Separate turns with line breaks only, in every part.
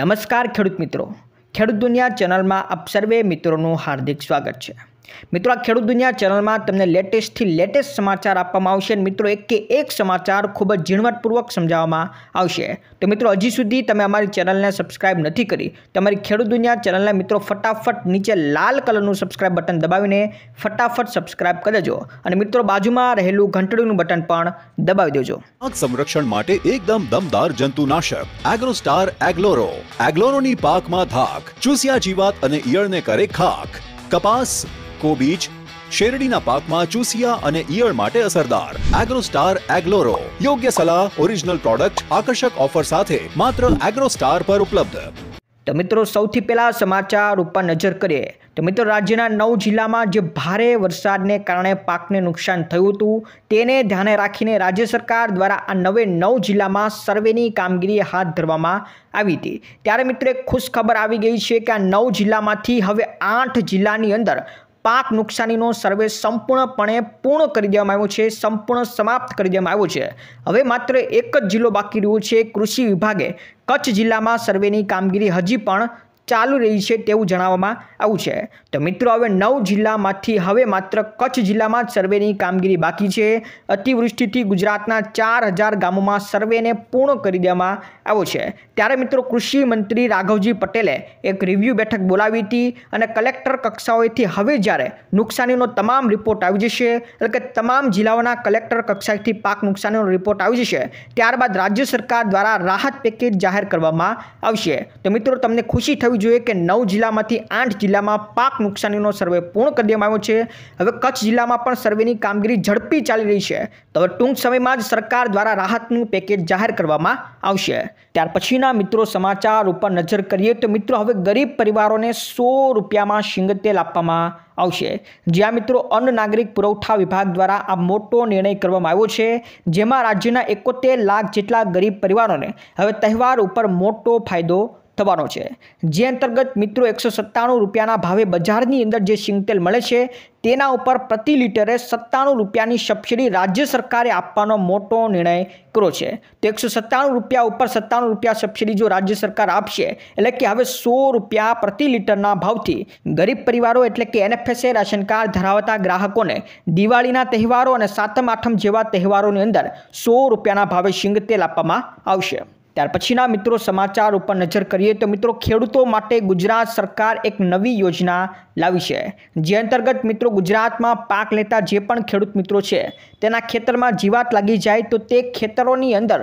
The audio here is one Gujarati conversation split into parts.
નમસ્કાર ખેડૂત મિત્રો ખેડૂત દુનિયા ચેનલમાં આપ સર્વે મિત્રોનું હાર્દિક સ્વાગત છે મિત્રો આ ખેડૂત દુનિયા ચેનલમાં તમને લેટેસ્ટથી લેટેસ્ટ સમાચાર આપવામાં આવશે અને મિત્રો એક કે એક સમાચાર ખૂબ જ ઝીણવટપૂર્વક સમજાવવામાં આવશે તો મિત્રો હજી સુધી તમે અમારી ચેનલને સબસ્ક્રાઇબ નથી કરી તમારી ખેડૂત દુનિયા ચેનલને મિત્રો ફટાફટ નીચે લાલ કલરનું સબસ્ક્રાઇબ બટન દબાવીને ફટાફટ સબસ્ક્રાઇબ કરી દેજો અને મિત્રો બાજુમાં રહેલું ઘંટડીનું બટન પણ દબાવી દેજો પાક સંરક્ષણ માટે એકદમ દમદાર જંતુનાશક એગ્રોસ્ટાર એગ્લોરો એગ્લોરોની પાકમાં ધાક ચૂસિયા જીવાત અને ઈયળને કરે ખાક કપાસ કોબીજ શેરડીના પાકમાં ચૂસિયા અને ઈયળ માટે અસરદાર એગ્રોસ્ટાર એગ્લોરો યોગ્ય સલાહ ઓરિજિનલ પ્રોડક્ટ આકર્ષક ઓફર સાથે માત્ર એગ્રોસ્ટાર પર ઉપલબ્ધ તો મિત્રો સૌથી પહેલાં સમાચાર ઉપર નજર કરીએ તો મિત્રો રાજ્યના નવ જિલ્લામાં જે ભારે વરસાદને કારણે પાકને નુકસાન થયું હતું તેને ધ્યાને રાખીને રાજ્ય સરકાર દ્વારા આ નવે નવ જિલ્લામાં સર્વેની કામગીરી હાથ ધરવામાં આવી હતી ત્યારે મિત્રો ખુશ ખબર આવી ગઈ છે કે આ નવ જિલ્લામાંથી હવે આઠ જિલ્લાની અંદર પાક નુકસાનીનો સર્વે સંપૂર્ણપણે પૂર્ણ કરી દેવામાં આવ્યો છે સંપૂર્ણ સમાપ્ત કરી દેવામાં આવ્યો છે હવે માત્ર એક જ જિલ્લો બાકી રહ્યો છે કૃષિ વિભાગે કચ્છ જિલ્લામાં સર્વેની કામગીરી હજી પણ ચાલુ રહી છે તેવું જણાવવામાં આવ્યું છે તો મિત્રો હવે નવ જિલ્લામાંથી હવે માત્ર કચ્છ જિલ્લામાં જ સર્વેની કામગીરી બાકી છે અતિવૃષ્ટિથી ગુજરાતના ચાર હજાર ગામોમાં સર્વેને પૂર્ણ કરી દેવામાં આવ્યો છે ત્યારે મિત્રો કૃષિ મંત્રી રાઘવજી પટેલે એક રિવ્યૂ બેઠક બોલાવી હતી અને કલેક્ટર કક્ષાઓએથી હવે જ્યારે નુકસાનીનો તમામ રિપોર્ટ આવી જશે એટલે કે તમામ જિલ્લાઓના કલેક્ટર કક્ષાએથી પાક નુકસાનીનો રિપોર્ટ આવી જશે ત્યારબાદ રાજ્ય સરકાર દ્વારા રાહત પેકેજ જાહેર કરવામાં આવશે તો મિત્રો તમને ખુશી થવી જણાવવું જોઈએ કે નવ જિલ્લામાંથી આઠ જિલ્લામાં પાક નુકસાનીનો સર્વે પૂર્ણ કરી દેવામાં આવ્યો છે હવે કચ્છ જિલ્લામાં પણ સર્વેની કામગીરી ઝડપી ચાલી રહી છે તો હવે ટૂંક સમયમાં જ સરકાર દ્વારા રાહતનું પેકેજ જાહેર કરવામાં આવશે ત્યાર પછીના મિત્રો સમાચાર ઉપર નજર કરીએ તો મિત્રો હવે ગરીબ પરિવારોને સો રૂપિયામાં શિંગતેલ આપવામાં આવશે જ્યાં મિત્રો અન્ન નાગરિક પુરવઠા વિભાગ દ્વારા આ મોટો નિર્ણય કરવામાં આવ્યો છે જેમાં રાજ્યના એકોતેર લાખ જેટલા ગરીબ પરિવારોને હવે તહેવાર ઉપર મોટો ફાયદો થવાનો છે જે અંતર્ગત મિત્રો એકસો સત્તાણું રૂપિયાના ભાવે બજારની અંદર જે સિંગતેલ મળે છે તેના ઉપર પ્રતિ લીટરે સત્તાણું રૂપિયાની સબસિડી રાજ્ય સરકારે આપવાનો મોટો નિર્ણય કર્યો છે તો એકસો સત્તાણું રૂપિયા ઉપર સત્તાણું રૂપિયા સબસિડી જો રાજ્ય સરકાર આપશે એટલે કે હવે સો રૂપિયા પ્રતિ લીટરના ભાવથી ગરીબ પરિવારો એટલે કે એનએફએસએ રાશન કાર્ડ ધરાવતા ગ્રાહકોને દિવાળીના તહેવારો અને સાતમ આઠમ જેવા તહેવારોની અંદર સો રૂપિયાના ભાવે સિંગતેલ આપવામાં આવશે ત્યાર પછીના મિત્રો સમાચાર ઉપર નજર કરીએ તો મિત્રો ખેડૂતો માટે ગુજરાત સરકાર એક નવી યોજના લાવી છે જે અંતર્ગત મિત્રો ગુજરાતમાં પાક લેતા જે પણ ખેડૂત મિત્રો છે તેના ખેતરમાં જીવાત લાગી જાય તો તે ખેતરોની અંદર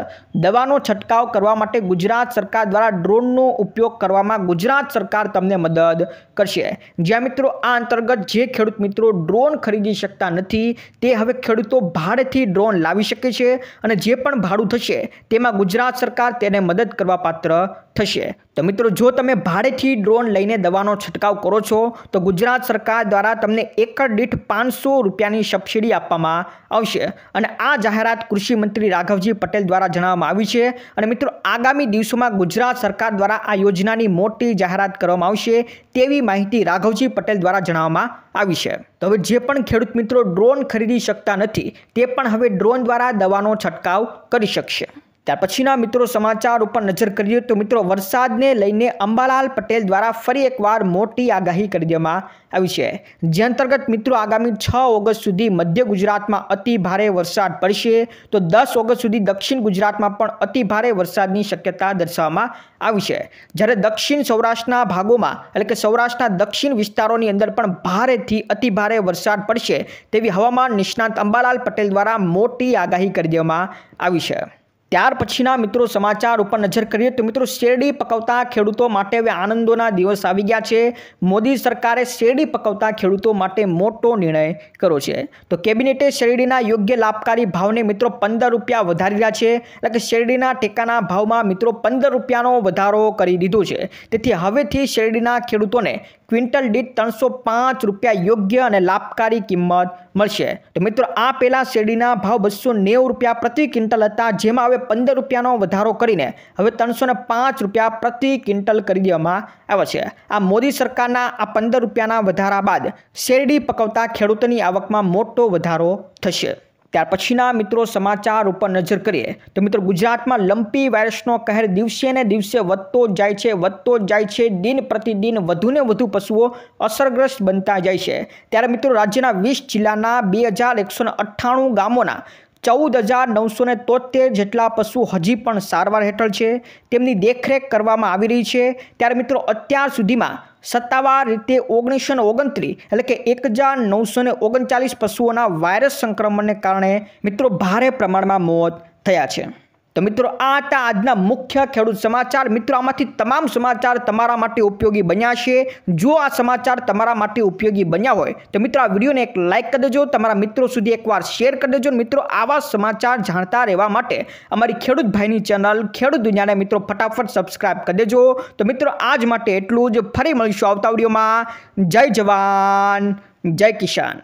દવાનો છંટકાવ કરવા માટે ગુજરાત સરકાર દ્વારા ડ્રોનનો ઉપયોગ કરવામાં ગુજરાત સરકાર તમને મદદ કરશે જ્યાં મિત્રો આ અંતર્ગત જે ખેડૂત મિત્રો ડ્રોન ખરીદી શકતા નથી તે હવે ખેડૂતો ભાડેથી ડ્રોન લાવી શકે છે અને જે પણ ભાડું થશે તેમાં ગુજરાત સરકાર તેને મદદ કરવા પાત્ર થશે તો મિત્રો જો તમે ભાડેથી ડ્રોન લઈને દવાનો છંટકાવ કરો છો તો તો ગુજરાત સરકાર દ્વારા તમને એકર દીઠ પાંચસો રૂપિયાની સબસિડી આપવામાં આવશે અને આ જાહેરાત કૃષિમંત્રી રાઘવજી પટેલ દ્વારા જણાવવામાં આવી છે અને મિત્રો આગામી દિવસોમાં ગુજરાત સરકાર દ્વારા આ યોજનાની મોટી જાહેરાત કરવામાં આવશે તેવી માહિતી રાઘવજી પટેલ દ્વારા જણાવવામાં આવી છે તો હવે જે પણ ખેડૂત મિત્રો ડ્રોન ખરીદી શકતા નથી તે પણ હવે ડ્રોન દ્વારા દવાનો છંટકાવ કરી શકશે ત્યાર પછીના મિત્રો સમાચાર ઉપર નજર કરીએ તો મિત્રો વરસાદને લઈને અંબાલાલ પટેલ દ્વારા ફરી એકવાર મોટી આગાહી કરી દેવામાં આવી છે જે અંતર્ગત મિત્રો આગામી છ ઓગસ્ટ સુધી મધ્ય ગુજરાતમાં અતિ ભારે વરસાદ પડશે તો દસ ઓગસ્ટ સુધી દક્ષિણ ગુજરાતમાં પણ અતિ ભારે વરસાદની શક્યતા દર્શાવવામાં આવી છે જ્યારે દક્ષિણ સૌરાષ્ટ્રના ભાગોમાં એટલે કે સૌરાષ્ટ્રના દક્ષિણ વિસ્તારોની અંદર પણ ભારેથી અતિ ભારે વરસાદ પડશે તેવી હવામાન નિષ્ણાંત અંબાલાલ પટેલ દ્વારા મોટી આગાહી કરી દેવામાં આવી છે ત્યાર પછીના મિત્રો સમાચાર ઉપર નજર કરીએ તો મિત્રો શેરડી પકવતા ખેડૂતો માટે હવે આનંદોના દિવસ આવી ગયા છે મોદી સરકારે શેરડી પકવતા ખેડૂતો માટે મોટો નિર્ણય કર્યો છે તો કેબિનેટે શેરડીના યોગ્ય લાભકારી ભાવને મિત્રો પંદર રૂપિયા વધારી રહ્યા છે એટલે કે શેરડીના ટેકાના ભાવમાં મિત્રો પંદર રૂપિયાનો વધારો કરી દીધો છે તેથી હવેથી શેરડીના ખેડૂતોને ક્વિન્ટલ દીઠ ત્રણસો પાંચ રૂપિયા યોગ્ય અને લાભકારી કિંમત મળશે તો મિત્રો આ પહેલાં શેરડીના ભાવ બસો નેવું રૂપિયા પ્રતિ ક્વિન્ટલ હતા જેમાં હવે પંદર રૂપિયાનો વધારો કરીને હવે ત્રણસો પાંચ રૂપિયા પ્રતિ ક્વિન્ટલ કરી દેવામાં આવે છે આ મોદી સરકારના આ પંદર રૂપિયાના વધારા બાદ શેરડી પકવતા ખેડૂતોની આવકમાં મોટો વધારો થશે ત્યાર પછીના મિત્રો સમાચાર ઉપર નજર કરીએ તો મિત્રો ગુજરાતમાં લંપી વાયરસનો કહેર દિવસે ને દિવસે વધતો જાય છે વધતો જાય છે દિન પ્રતિદિન વધુને વધુ પશુઓ અસરગ્રસ્ત બનતા જાય છે ત્યારે મિત્રો રાજ્યના વીસ જિલ્લાના બે ગામોના ચૌદ હજાર નવસો ને તોતેર જેટલા પશુ હજી પણ સારવાર હેઠળ છે તેમની દેખરેખ કરવામાં આવી રહી છે ત્યારે મિત્રો અત્યાર સુધીમાં સત્તાવાર રીતે ઓગણીસો ને ઓગણત્રીસ એટલે કે એક હજાર નવસો ને ઓગણચાલીસ પશુઓના વાયરસ સંક્રમણને કારણે મિત્રો ભારે પ્રમાણમાં મોત થયા છે તો મિત્રો આ હતા આજના મુખ્ય ખેડૂત સમાચાર મિત્રો આમાંથી તમામ સમાચાર તમારા માટે ઉપયોગી બન્યા છે જો આ સમાચાર તમારા માટે ઉપયોગી બન્યા હોય તો મિત્રો આ વિડીયોને એક લાઇક કરી દેજો તમારા મિત્રો સુધી એકવાર શેર કરી દેજો મિત્રો આવા સમાચાર જાણતા રહેવા માટે અમારી ખેડૂત ભાઈની ચેનલ ખેડૂત દુનિયાને મિત્રો ફટાફટ સબસ્ક્રાઇબ કરી દેજો તો મિત્રો આજ માટે એટલું જ ફરી મળીશું આવતા વિડીયોમાં જય જવાન જય કિસાન